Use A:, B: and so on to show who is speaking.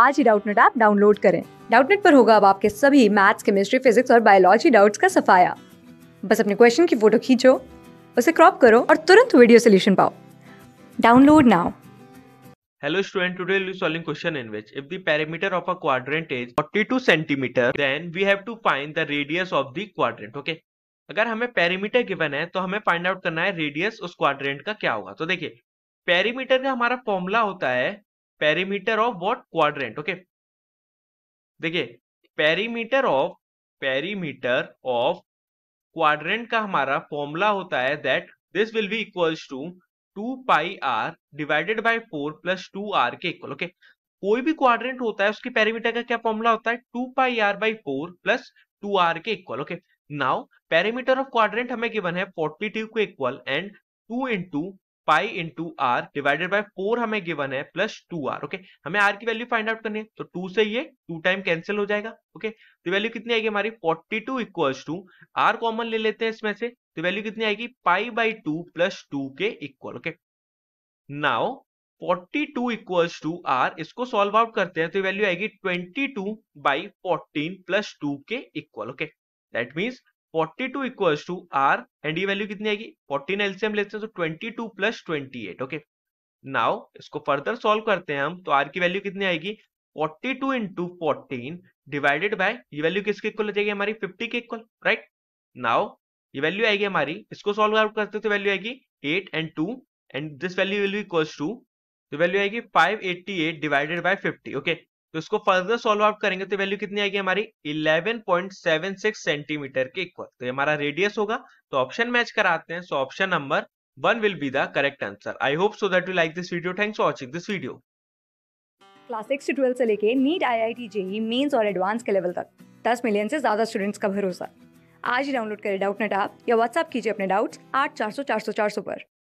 A: आज ही Doubtnut app download करें डाउटनेट पर होगा अब आपके सभी मैथ्स केमिस्ट्री फिजिक्स और बायोलॉजी डाउट्स का सफाया बस अपने क्वेश्चन की फोटो खींचो उसे क्रॉप करो और तुरंत वीडियो सोल्यूशन पाओ download now
B: Hello student, today we'll be solving question in which if the perimeter of a quadrant is 42 centimeter, then we have to find the radius of the quadrant. Okay? अगर हमें perimeter given है तो हमें find out करना है radius उस quadrant का क्या होगा तो देखिए perimeter का हमारा formula होता है perimeter of what quadrant okay देखिए perimeter of perimeter of quadrant का हमारा फॉर्मूला होता है that this will be equals to two pi r divided by four plus two r के इक्वल ओके कोई भी क्वाड्रेंट होता है उसके पेरीमीटर का क्या फॉर्मूला होता है two pi r by four plus two r के equal okay now perimeter of quadrant हमें गिवन है फोर्टी टू के equal and two into pi in two r divided by four हमें गिवन है प्लस टू आर ओके हमें r की value find out करनी है तो टू से ये टू टाइम कैंसिल हो जाएगा ओके तो वैल्यू कितनी आएगी हमारी forty two equals to r common ले लेते हैं इसमें से तो वैल्यू कितनी आएगी pi by two plus two के equal okay now forty two equals to r इसको सॉल्व आउट करते हैं तो वैल्यू आएगी twenty two by fourteen plus two के equal okay that means forty two equal to r and ये value कितनी आएगी फोर्टीन एलसीएम लेते हैं तो twenty two plus twenty eight okay now इसको फर्दर सॉल्व करते हैं हम तो आर की वैल्यू कितनी आएगी forty two into fourteen divided by ये वैल्यू किसके इक्वल हो जाएगी हमारी फिफ्टी के इक्वल राइट नाउ ये वैल्यू आएगी हमारी इसको सॉल्व आउट करते तो वैल्यू आएगी eight and two and this value value equals to तो वैल्यू आएगी five eighty eight divided by fifty okay तो इसको फर्दर सॉल्व आउट करेंगे तो वैल्यू कितनी आएगी हमारी 11.76 सेंटीमीटर के इक्वल तो ये हमारा रेडियस होगा तो ऑप्शन मैच कराते हैं so option number one will be the correct answer I hope so that you like this video thanks for watching this video
A: class six से ट्वेल्थ से लेके NEET I I T JEE mains और advance के level तक दस million से ज्यादा students का भरोसा आज ही डाउनलोड करें डाउट नेट आप या व्हाट्सअप कीजिए अपने डाउट्स आठ चार सौ चार सौ चार सौ पर